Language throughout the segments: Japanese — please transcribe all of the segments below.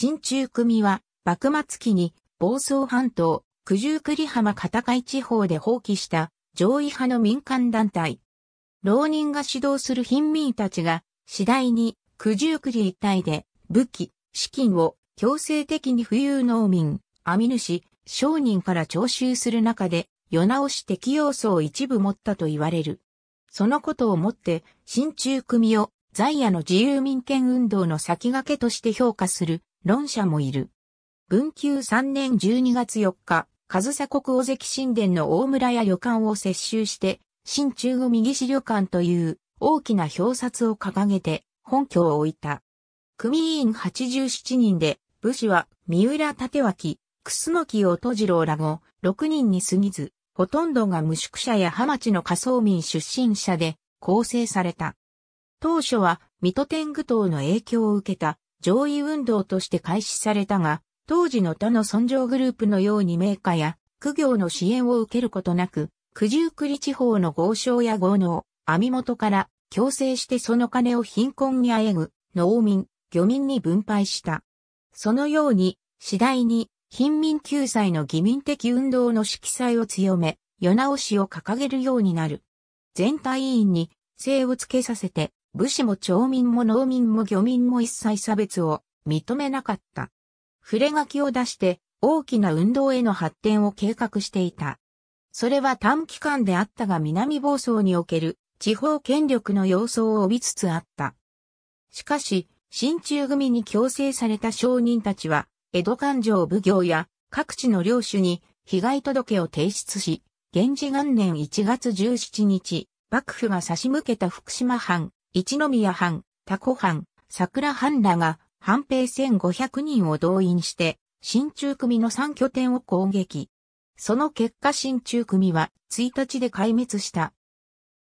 新中組は、幕末期に、房総半島、九十九里浜片貝地方で放棄した上位派の民間団体。浪人が指導する貧民たちが次第に九十九里一帯で武器、資金を強制的に富裕農民、網主、商人から徴収する中で世直し適用層を一部持ったと言われる。そのことをもって新中組を在野の自由民権運動の先駆けとして評価する論者もいる。文久3年12月4日、上総国尾関神殿の大村や旅館を接収して、新中後右市旅館という大きな表札を掲げて本拠を置いた。組員87人で、武士は三浦立脇、楠木音次郎らも6人に過ぎず、ほとんどが無宿者や浜地の仮想民出身者で構成された。当初は、水戸天狗党の影響を受けた上位運動として開始されたが、当時の他の村上グループのように名家や苦行の支援を受けることなく、九十九里地方の豪商や豪農、網元から強制してその金を貧困にあえぐ農民、漁民に分配した。そのように、次第に貧民救済の義民的運動の色彩を強め、世直しを掲げるようになる。全体委員に精をつけさせて、武士も町民も農民も漁民も一切差別を認めなかった。触れ書きを出して大きな運動への発展を計画していた。それは短期間であったが南房総における地方権力の様相を帯びつつあった。しかし、新中組に強制された商人たちは、江戸勘定奉行や各地の領主に被害届を提出し、源氏元年1月17日、幕府が差し向けた福島藩一宮藩、多古藩、桜藩らが、藩兵1500人を動員して、新中組の3拠点を攻撃。その結果新中組は1日で壊滅した。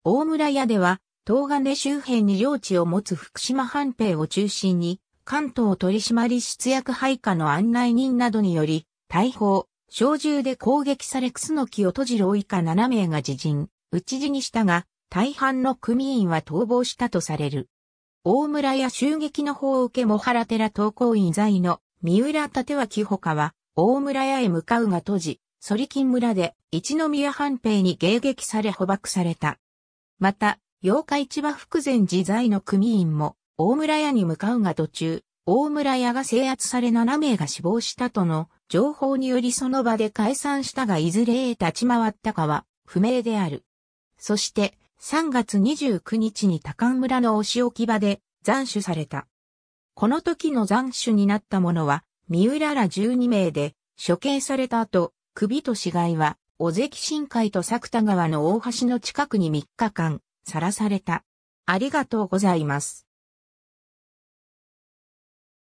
大村屋では、東金周辺に領地を持つ福島藩兵を中心に、関東取締出役配下の案内人などにより、大砲、小銃で攻撃され楠木を閉じろ以下7名が自陣、討ち死にしたが、大半の組員は逃亡したとされる。大村や襲撃の方を受けも原寺投稿院在の三浦立脇香は大村屋へ向かうが閉じ、ソリキン村で一宮半兵に迎撃され捕獲された。また、八日市場福前寺在の組員も大村屋に向かうが途中、大村屋が制圧され7名が死亡したとの情報によりその場で解散したがいずれへ立ち回ったかは不明である。そして、3月29日に高村の押し置き場で斬首された。この時の斬首になった者は、三浦ら12名で、処刑された後、首と死骸は、小関新海と作田川の大橋の近くに3日間、さらされた。ありがとうございます。